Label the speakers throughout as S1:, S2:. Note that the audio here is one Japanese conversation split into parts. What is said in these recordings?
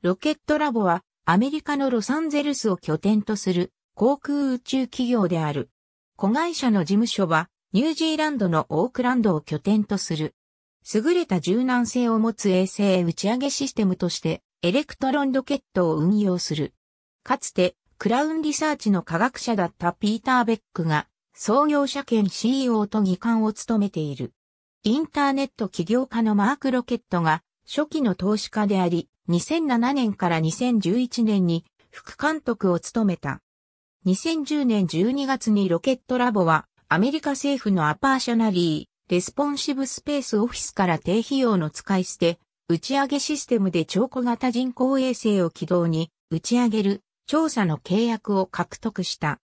S1: ロケットラボはアメリカのロサンゼルスを拠点とする航空宇宙企業である。子会社の事務所はニュージーランドのオークランドを拠点とする。優れた柔軟性を持つ衛星打ち上げシステムとしてエレクトロンロケットを運用する。かつてクラウンリサーチの科学者だったピーター・ベックが創業者兼 CEO と議官を務めている。インターネット起業家のマーク・ロケットが初期の投資家であり、2007年から2011年に副監督を務めた。2010年12月にロケットラボはアメリカ政府のアパーショナリー、レスポンシブスペースオフィスから低費用の使い捨て、打ち上げシステムで超小型人工衛星を軌道に打ち上げる調査の契約を獲得した。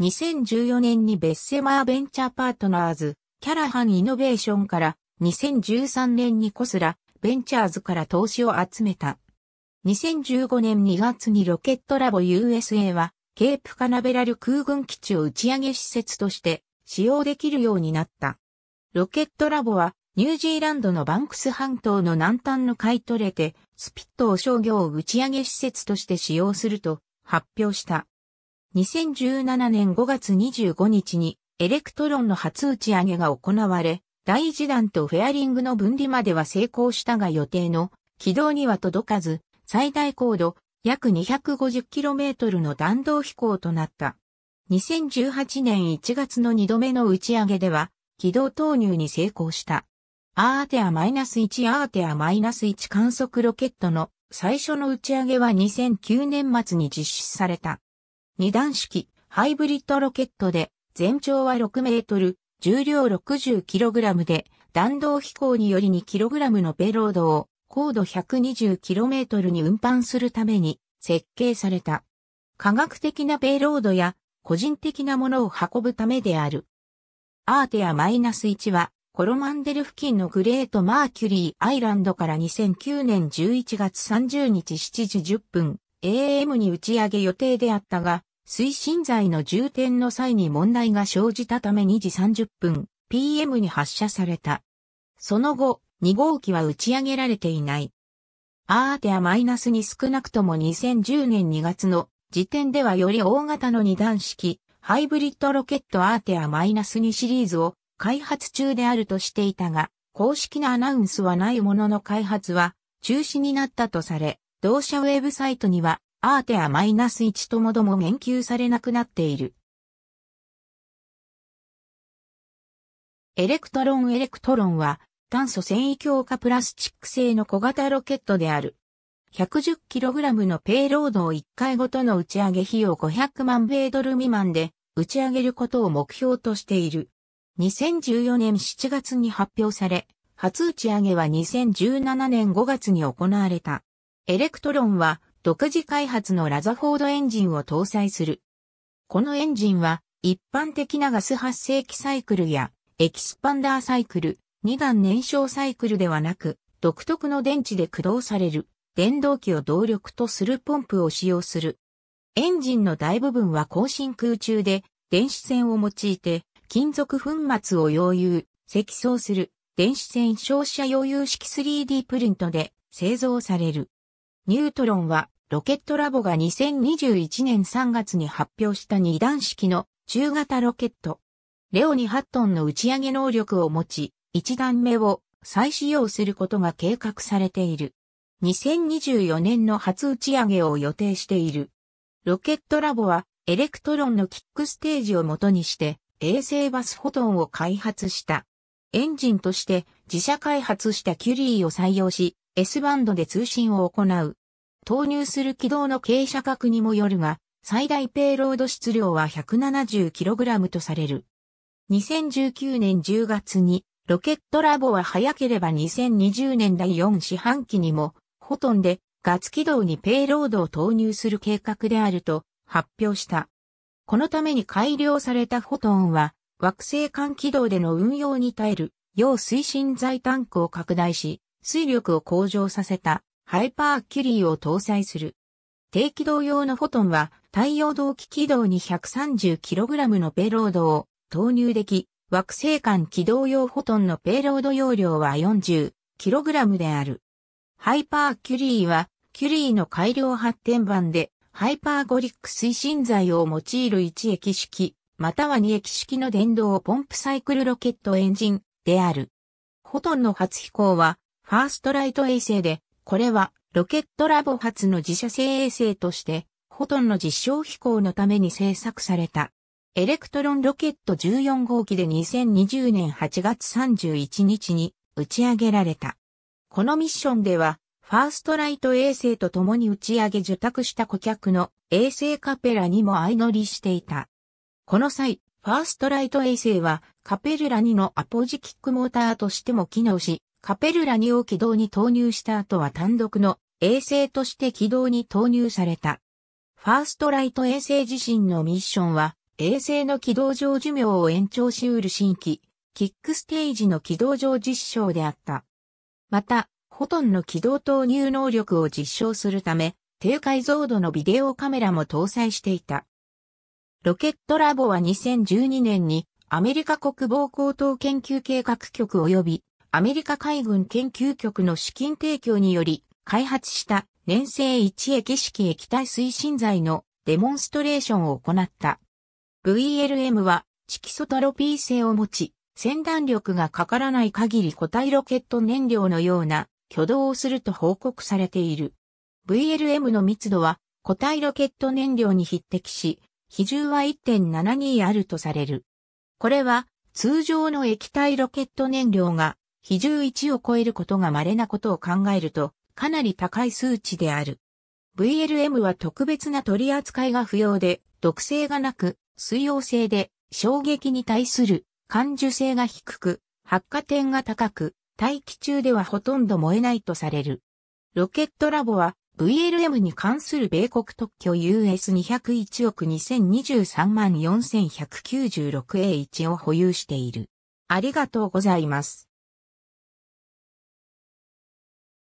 S1: 2014年にベッセマーベンチャーパートナーズ、キャラハンイノベーションから2013年にコスラ、ベンチャーズから投資を集めた。2015年2月にロケットラボ USA は、ケープカナベラル空軍基地を打ち上げ施設として使用できるようになった。ロケットラボは、ニュージーランドのバンクス半島の南端の海トレテ、スピットを商業を打ち上げ施設として使用すると発表した。2017年5月25日にエレクトロンの初打ち上げが行われ、第1弾とフェアリングの分離までは成功したが予定の軌道には届かず、最大高度約 250km の弾道飛行となった。2018年1月の2度目の打ち上げでは、軌道投入に成功した。アーテア -1 アーテア -1 観測ロケットの最初の打ち上げは2009年末に実施された。二段式ハイブリッドロケットで全長は6メートル、重量 60kg で、弾道飛行により 2kg のペロードを高度 120km に運搬するために設計された。科学的なペロードや個人的なものを運ぶためである。アーテア -1 はコロマンデル付近のグレートマーキュリーアイランドから2009年11月30日7時10分 AM に打ち上げ予定であったが、推進剤の充填の際に問題が生じたため2時30分 PM に発射された。その後、2号機は打ち上げられていない。アーテアマイナスに少なくとも2010年2月の時点ではより大型の二段式ハイブリッドロケットアーテアマイナス2シリーズを開発中であるとしていたが、公式なアナウンスはないものの開発は中止になったとされ、同社ウェブサイトにはアーテア -1 ともども言及されなくなっている。エレクトロンエレクトロンは炭素繊維強化プラスチック製の小型ロケットである。110kg のペイロードを1回ごとの打ち上げ費用500万米ドル未満で打ち上げることを目標としている。2014年7月に発表され、初打ち上げは2017年5月に行われた。エレクトロンは独自開発のラザフォードエンジンを搭載する。このエンジンは一般的なガス発生器サイクルやエキスパンダーサイクル、二段燃焼サイクルではなく独特の電池で駆動される電動機を動力とするポンプを使用する。エンジンの大部分は高真空中で電子線を用いて金属粉末を溶融、積層する電子線照射溶融式 3D プリントで製造される。ニュートロンは、ロケットラボが2021年3月に発表した二段式の中型ロケット。レオ2ハットンの打ち上げ能力を持ち、一段目を再使用することが計画されている。2024年の初打ち上げを予定している。ロケットラボは、エレクトロンのキックステージを元にして、衛星バスフォトンを開発した。エンジンとして自社開発したキュリーを採用し、S バンドで通信を行う。投入する軌道の傾斜角にもよるが、最大ペイロード質量は 170kg とされる。2019年10月に、ロケットラボは早ければ2020年第4四半期にも、フォトンでガツ軌道にペイロードを投入する計画であると発表した。このために改良されたフォトンは、惑星間軌道での運用に耐える、要推進剤タンクを拡大し、水力を向上させたハイパーキュリーを搭載する。低軌道用のフォトンは太陽動機軌道に 130kg のペロードを投入でき、惑星間軌道用フォトンのペイロード容量は 40kg である。ハイパーキュリーは、キュリーの改良発展版で、ハイパーゴリック推進剤を用いる1液式、または2液式の電動ポンプサイクルロケットエンジンである。フォトンの初飛行は、ファーストライト衛星で、これはロケットラボ発の自社製衛星として、ほとんどの実証飛行のために製作された。エレクトロンロケット14号機で2020年8月31日に打ち上げられた。このミッションでは、ファーストライト衛星と共に打ち上げ受託した顧客の衛星カペラにも相乗りしていた。この際、ファーストライト衛星はカペルラ2のアポジキックモーターとしても機能し、カペルラ2を軌道に投入した後は単独の衛星として軌道に投入された。ファーストライト衛星自身のミッションは、衛星の軌道上寿命を延長しうる新規、キックステージの軌道上実証であった。また、ホトンの軌道投入能力を実証するため、低解像度のビデオカメラも搭載していた。ロケットラボは2012年にアメリカ国防高等研究計画局及びアメリカ海軍研究局の資金提供により開発した粘性一液式液体推進剤のデモンストレーションを行った。VLM は色素トロピー性を持ち、先弾力がかからない限り固体ロケット燃料のような挙動をすると報告されている。VLM の密度は固体ロケット燃料に匹敵し、比重は1.72あるとされる。これは通常の液体ロケット燃料が比重1を超えることが稀なことを考えると、かなり高い数値である。VLM は特別な取り扱いが不要で、毒性がなく、水溶性で、衝撃に対する感受性が低く、発火点が高く、大気中ではほとんど燃えないとされる。ロケットラボは VLM に関する米国特許 US201 億2023万 4196A1 を保有している。ありがとうございます。